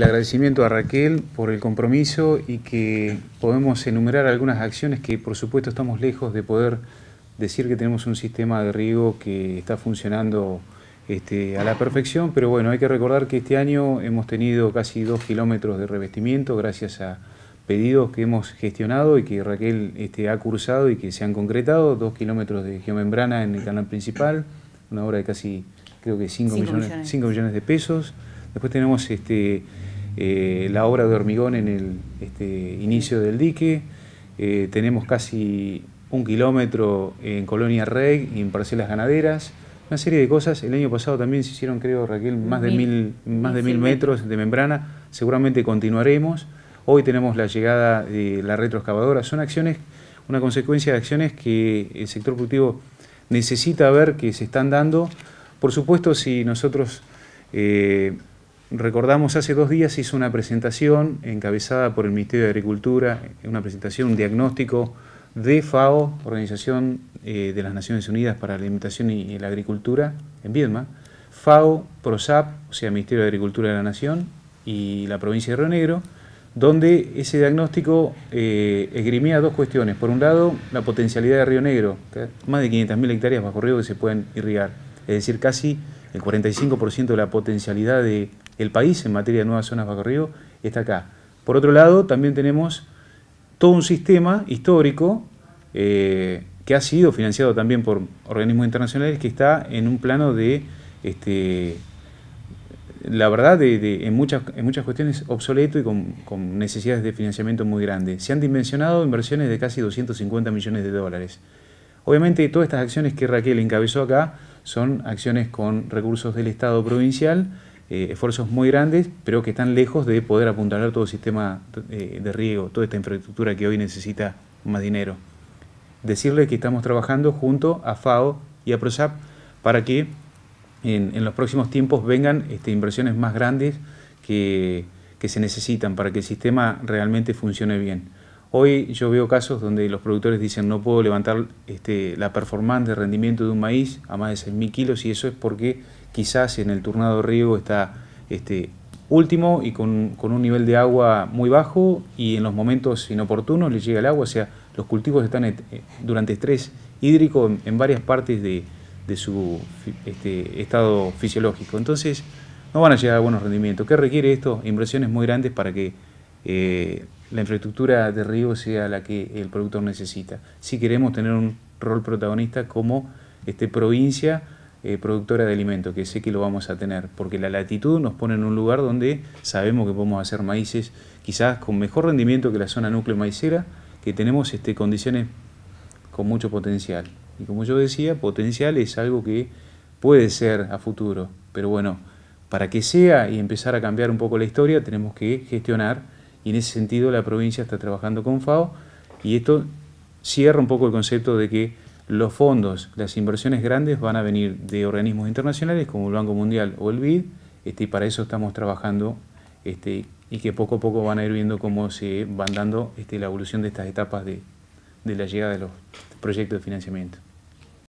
El agradecimiento a Raquel por el compromiso y que podemos enumerar algunas acciones que por supuesto estamos lejos de poder decir que tenemos un sistema de riego que está funcionando este, a la perfección, pero bueno, hay que recordar que este año hemos tenido casi dos kilómetros de revestimiento gracias a pedidos que hemos gestionado y que Raquel este, ha cursado y que se han concretado, dos kilómetros de geomembrana en el canal principal, una obra de casi, creo que 5 millones, millones, de pesos. Después tenemos este, eh, la obra de hormigón en el este, inicio del dique, eh, tenemos casi un kilómetro en Colonia Rey, en parcelas ganaderas, una serie de cosas. El año pasado también se hicieron, creo Raquel, más de mil, más de mil metros de membrana, seguramente continuaremos. Hoy tenemos la llegada de la retroexcavadora, son acciones, una consecuencia de acciones que el sector productivo necesita ver que se están dando. Por supuesto, si nosotros eh, Recordamos, hace dos días hizo una presentación encabezada por el Ministerio de Agricultura, una presentación, un diagnóstico de FAO, Organización eh, de las Naciones Unidas para la Alimentación y, la Agricultura, en Viedma, FAO, PROSAP, o sea, Ministerio de Agricultura de la Nación y la provincia de Río Negro, donde ese diagnóstico eh, esgrimía dos cuestiones. Por un lado, la potencialidad de Río Negro, más de 500.000 hectáreas bajo río que se pueden irrigar, es decir, casi el 45% de la potencialidad del país en materia de nuevas zonas bajo río está acá. Por otro lado, también tenemos todo un sistema histórico eh, que ha sido financiado también por organismos internacionales que está en un plano de, este, la verdad, en, muchas, en muchas cuestiones obsoleto y con, con necesidades de financiamiento muy grandes. Se han dimensionado inversiones de casi 250 millones de dólares. Obviamente todas estas acciones que Raquel encabezó acá son acciones con recursos del Estado provincial, eh, esfuerzos muy grandes, pero que están lejos de poder apuntalar todo el sistema eh, de riego, toda esta infraestructura que hoy necesita más dinero. Decirle que estamos trabajando junto a FAO y a PROSAP para que en, los próximos tiempos vengan este, inversiones más grandes que se necesitan para que el sistema realmente funcione bien. Hoy yo veo casos donde los productores dicen no puedo levantar este, la performance de rendimiento de un maíz a más de 6.000 kilos y eso es porque quizás en el turnado riego está este, último y con, un nivel de agua muy bajo y en los momentos inoportunos le llega el agua, o sea, los cultivos están eh, durante estrés hídrico en, varias partes de, su este, estado fisiológico. Entonces no van a llegar a buenos rendimientos. ¿Qué requiere esto? Inversiones muy grandes para que... Eh, la infraestructura de riego sea la que el productor necesita. Si queremos tener un rol protagonista como este, provincia eh, productora de alimentos, que sé que lo vamos a tener, porque la latitud nos pone en un lugar donde sabemos que podemos hacer maíces quizás con mejor rendimiento que la zona núcleo maicera, que tenemos este, condiciones con mucho potencial. Y como yo decía, potencial es algo que puede ser a futuro, pero bueno, para que sea y empezar a cambiar un poco la historia, tenemos que gestionar y en ese sentido la provincia está trabajando con FAO y esto cierra un poco el concepto de que los fondos, las inversiones grandes van a venir de organismos internacionales como el Banco Mundial o el BID este, y para eso estamos trabajando este, y que poco a poco van a ir viendo cómo se van dando este, la evolución de estas etapas de la llegada de los proyectos de financiamiento.